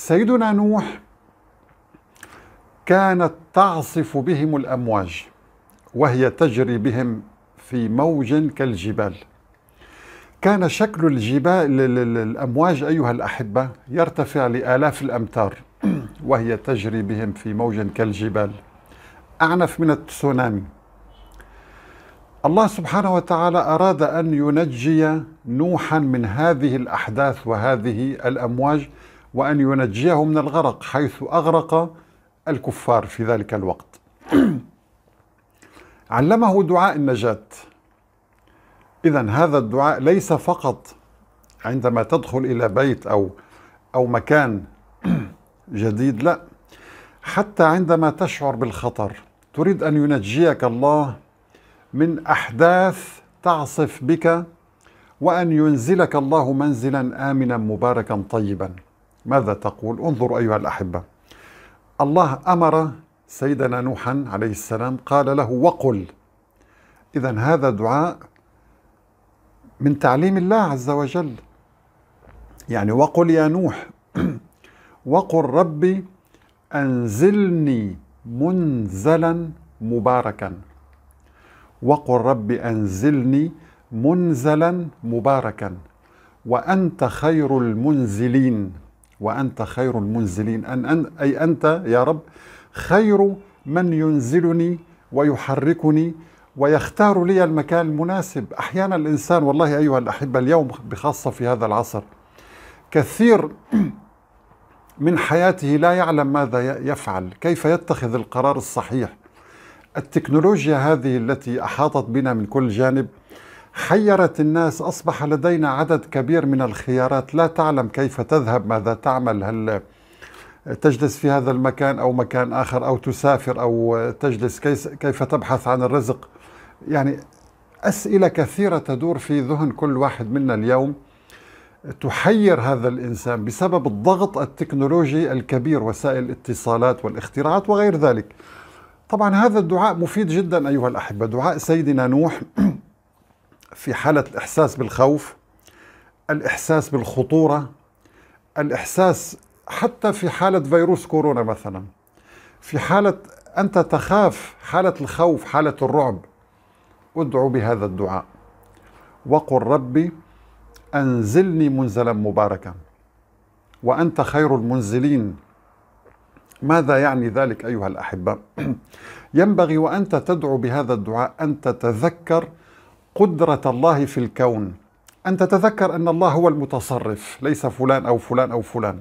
سيدنا نوح كانت تعصف بهم الامواج وهي تجري بهم في موج كالجبال كان شكل الجبال الامواج ايها الاحبه يرتفع لالاف الامتار وهي تجري بهم في موج كالجبال اعنف من التسونامي الله سبحانه وتعالى اراد ان ينجي نوحا من هذه الاحداث وهذه الامواج وأن ينجيه من الغرق حيث أغرق الكفار في ذلك الوقت علمه دعاء النجاة إذا هذا الدعاء ليس فقط عندما تدخل إلى بيت أو أو مكان جديد لا حتى عندما تشعر بالخطر تريد أن ينجيك الله من أحداث تعصف بك وأن ينزلك الله منزلا آمنا مباركا طيبا ماذا تقول؟ انظروا أيها الأحبة الله أمر سيدنا نوحا عليه السلام قال له وقل إذا هذا دعاء من تعليم الله عز وجل يعني وقل يا نوح وقل ربي أنزلني منزلا مباركا وقل ربي أنزلني منزلا مباركا وأنت خير المنزلين وأنت خير المنزلين أن أن أي أنت يا رب خير من ينزلني ويحركني ويختار لي المكان المناسب أحيانا الإنسان والله أيها الأحبة اليوم بخاصة في هذا العصر كثير من حياته لا يعلم ماذا يفعل كيف يتخذ القرار الصحيح التكنولوجيا هذه التي أحاطت بنا من كل جانب حيرت الناس أصبح لدينا عدد كبير من الخيارات لا تعلم كيف تذهب ماذا تعمل هل تجلس في هذا المكان أو مكان آخر أو تسافر أو تجلس كيف تبحث عن الرزق يعني أسئلة كثيرة تدور في ذهن كل واحد منا اليوم تحير هذا الإنسان بسبب الضغط التكنولوجي الكبير وسائل الاتصالات والاختراعات وغير ذلك طبعا هذا الدعاء مفيد جدا أيها الأحبة دعاء سيدنا نوح في حالة الإحساس بالخوف الإحساس بالخطورة الإحساس حتى في حالة فيروس كورونا مثلا في حالة أنت تخاف حالة الخوف حالة الرعب ادعو بهذا الدعاء وقل ربي أنزلني منزلا مباركا وأنت خير المنزلين ماذا يعني ذلك أيها الأحبة؟ ينبغي وأنت تدعو بهذا الدعاء أن تتذكر قدرة الله في الكون أن تتذكر أن الله هو المتصرف ليس فلان أو فلان أو فلان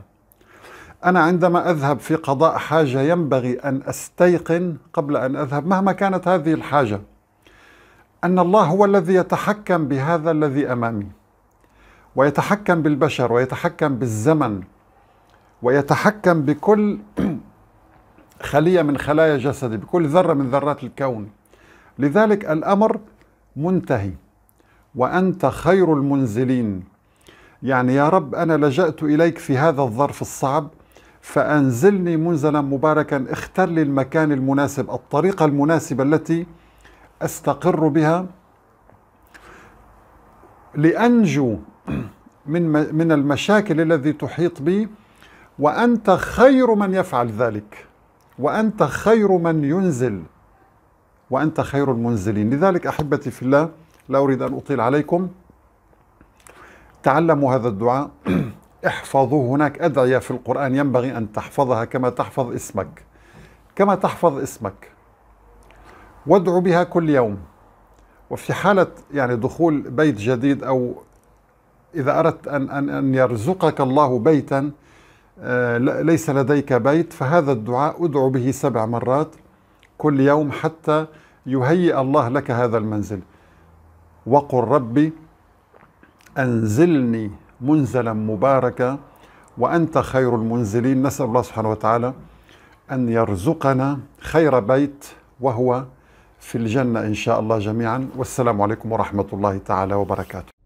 أنا عندما أذهب في قضاء حاجة ينبغي أن أستيقن قبل أن أذهب مهما كانت هذه الحاجة أن الله هو الذي يتحكم بهذا الذي أمامي ويتحكم بالبشر ويتحكم بالزمن ويتحكم بكل خلية من خلايا جسدي بكل ذرة من ذرات الكون لذلك الأمر منتهي وأنت خير المنزلين يعني يا رب أنا لجأت إليك في هذا الظرف الصعب فأنزلني منزلا مباركا اختر لي المكان المناسب الطريقة المناسبة التي أستقر بها لأنجو من من المشاكل الذي تحيط بي وأنت خير من يفعل ذلك وأنت خير من ينزل وأنت خير المنزلين لذلك أحبتي في الله لا أريد أن أطيل عليكم تعلموا هذا الدعاء احفظوا هناك أدعية في القرآن ينبغي أن تحفظها كما تحفظ اسمك كما تحفظ اسمك وادعو بها كل يوم وفي حالة يعني دخول بيت جديد أو إذا أردت أن, أن, أن يرزقك الله بيتا آه، ليس لديك بيت فهذا الدعاء ادعو به سبع مرات كل يوم حتى يهيئ الله لك هذا المنزل وقل ربي أنزلني منزلا مباركا وأنت خير المنزلين نسأل الله سبحانه وتعالى أن يرزقنا خير بيت وهو في الجنة إن شاء الله جميعا والسلام عليكم ورحمة الله تعالى وبركاته